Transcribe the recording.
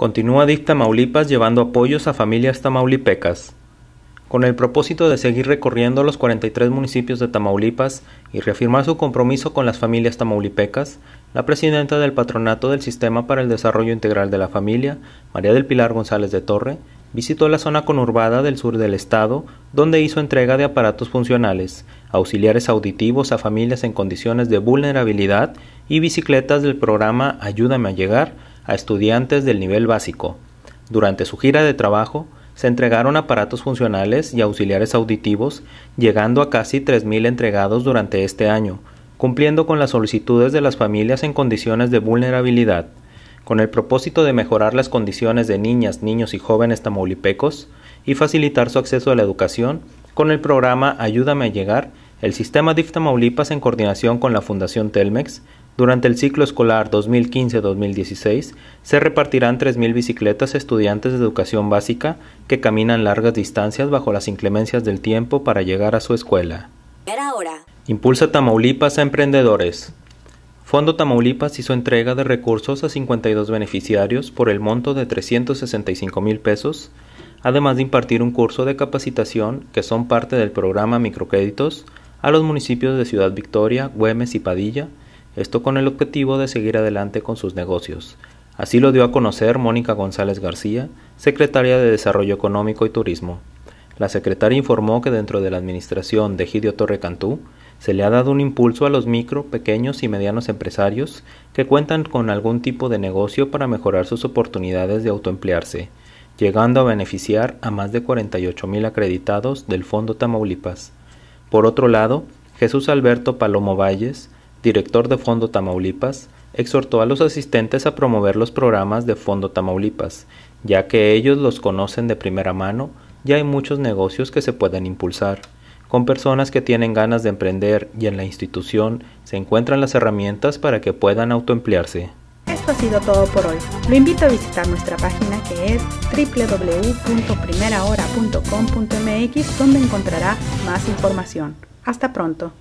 Continúa DIF Tamaulipas llevando apoyos a familias tamaulipecas. Con el propósito de seguir recorriendo los 43 municipios de Tamaulipas y reafirmar su compromiso con las familias tamaulipecas, la presidenta del Patronato del Sistema para el Desarrollo Integral de la Familia, María del Pilar González de Torre, visitó la zona conurbada del sur del estado, donde hizo entrega de aparatos funcionales, auxiliares auditivos a familias en condiciones de vulnerabilidad y bicicletas del programa Ayúdame a llegar, a estudiantes del nivel básico. Durante su gira de trabajo, se entregaron aparatos funcionales y auxiliares auditivos, llegando a casi 3.000 entregados durante este año, cumpliendo con las solicitudes de las familias en condiciones de vulnerabilidad. Con el propósito de mejorar las condiciones de niñas, niños y jóvenes tamaulipecos y facilitar su acceso a la educación, con el programa Ayúdame a llegar, el sistema DIF Tamaulipas en coordinación con la Fundación Telmex durante el ciclo escolar 2015-2016 se repartirán 3.000 bicicletas a estudiantes de educación básica que caminan largas distancias bajo las inclemencias del tiempo para llegar a su escuela. Impulsa Tamaulipas a emprendedores. Fondo Tamaulipas hizo entrega de recursos a 52 beneficiarios por el monto de 365 mil pesos, además de impartir un curso de capacitación que son parte del programa Microcréditos a los municipios de Ciudad Victoria, Güemes y Padilla, esto con el objetivo de seguir adelante con sus negocios. Así lo dio a conocer Mónica González García, secretaria de Desarrollo Económico y Turismo. La secretaria informó que dentro de la administración de Gidio Torre Cantú se le ha dado un impulso a los micro, pequeños y medianos empresarios que cuentan con algún tipo de negocio para mejorar sus oportunidades de autoemplearse, llegando a beneficiar a más de 48 mil acreditados del Fondo Tamaulipas. Por otro lado, Jesús Alberto Palomo Valles, director de Fondo Tamaulipas, exhortó a los asistentes a promover los programas de Fondo Tamaulipas, ya que ellos los conocen de primera mano y hay muchos negocios que se pueden impulsar. Con personas que tienen ganas de emprender y en la institución se encuentran las herramientas para que puedan autoemplearse. Esto ha sido todo por hoy. Lo invito a visitar nuestra página que es www.primerahora.com.mx donde encontrará más información. Hasta pronto.